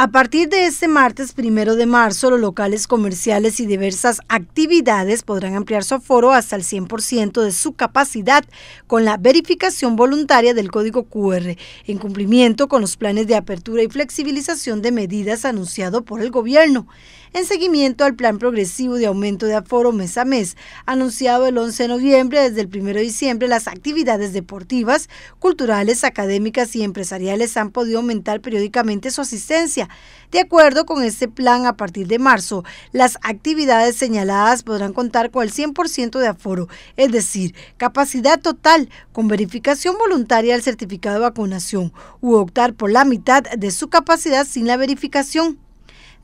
A partir de este martes primero de marzo, los locales comerciales y diversas actividades podrán ampliar su aforo hasta el 100% de su capacidad con la verificación voluntaria del código QR, en cumplimiento con los planes de apertura y flexibilización de medidas anunciado por el gobierno en seguimiento al plan progresivo de aumento de aforo mes a mes, anunciado el 11 de noviembre desde el 1 de diciembre, las actividades deportivas, culturales, académicas y empresariales han podido aumentar periódicamente su asistencia. De acuerdo con este plan, a partir de marzo, las actividades señaladas podrán contar con el 100% de aforo, es decir, capacidad total, con verificación voluntaria del certificado de vacunación, u optar por la mitad de su capacidad sin la verificación.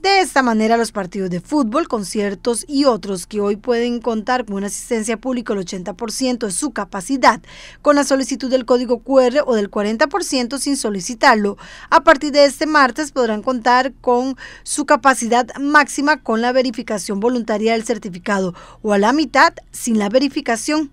De esta manera, los partidos de fútbol, conciertos y otros que hoy pueden contar con una asistencia pública del 80% de su capacidad, con la solicitud del código QR o del 40% sin solicitarlo, a partir de este martes podrán contar con su capacidad máxima con la verificación voluntaria del certificado o a la mitad sin la verificación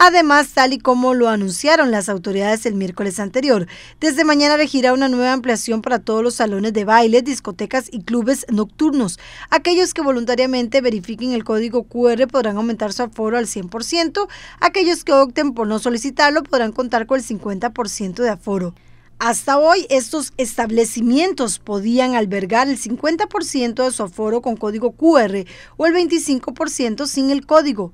Además, tal y como lo anunciaron las autoridades el miércoles anterior, desde mañana regirá una nueva ampliación para todos los salones de baile, discotecas y clubes nocturnos. Aquellos que voluntariamente verifiquen el código QR podrán aumentar su aforo al 100%, aquellos que opten por no solicitarlo podrán contar con el 50% de aforo. Hasta hoy, estos establecimientos podían albergar el 50% de su aforo con código QR o el 25% sin el código.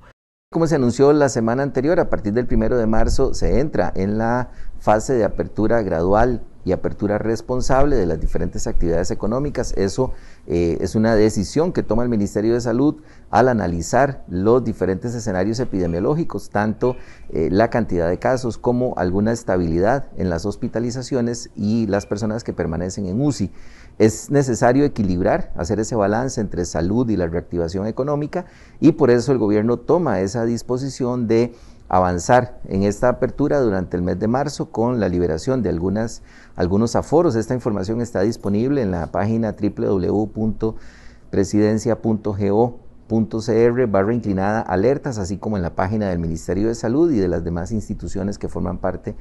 Como se anunció la semana anterior, a partir del primero de marzo se entra en la fase de apertura gradual y apertura responsable de las diferentes actividades económicas. Eso eh, es una decisión que toma el Ministerio de Salud al analizar los diferentes escenarios epidemiológicos, tanto eh, la cantidad de casos como alguna estabilidad en las hospitalizaciones y las personas que permanecen en UCI. Es necesario equilibrar, hacer ese balance entre salud y la reactivación económica y por eso el gobierno toma esa disposición de avanzar en esta apertura durante el mes de marzo con la liberación de algunos aforos. Esta información está disponible en la página www.presidencia.go.cr barra inclinada alertas, así como en la página del Ministerio de Salud y de las demás instituciones que forman parte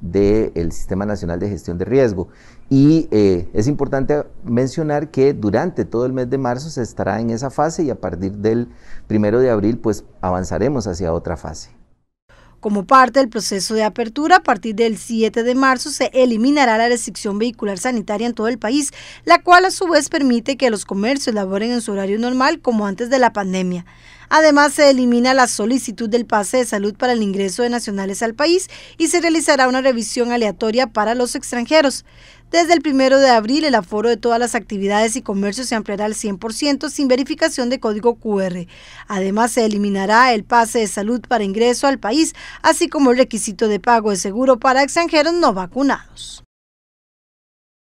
del Sistema Nacional de Gestión de Riesgo. Y eh, es importante mencionar que durante todo el mes de marzo se estará en esa fase y a partir del primero de abril pues avanzaremos hacia otra fase. Como parte del proceso de apertura, a partir del 7 de marzo se eliminará la restricción vehicular sanitaria en todo el país, la cual a su vez permite que los comercios laboren en su horario normal como antes de la pandemia. Además, se elimina la solicitud del pase de salud para el ingreso de nacionales al país y se realizará una revisión aleatoria para los extranjeros. Desde el primero de abril, el aforo de todas las actividades y comercios se ampliará al 100% sin verificación de código QR. Además, se eliminará el pase de salud para ingreso al país, así como el requisito de pago de seguro para extranjeros no vacunados.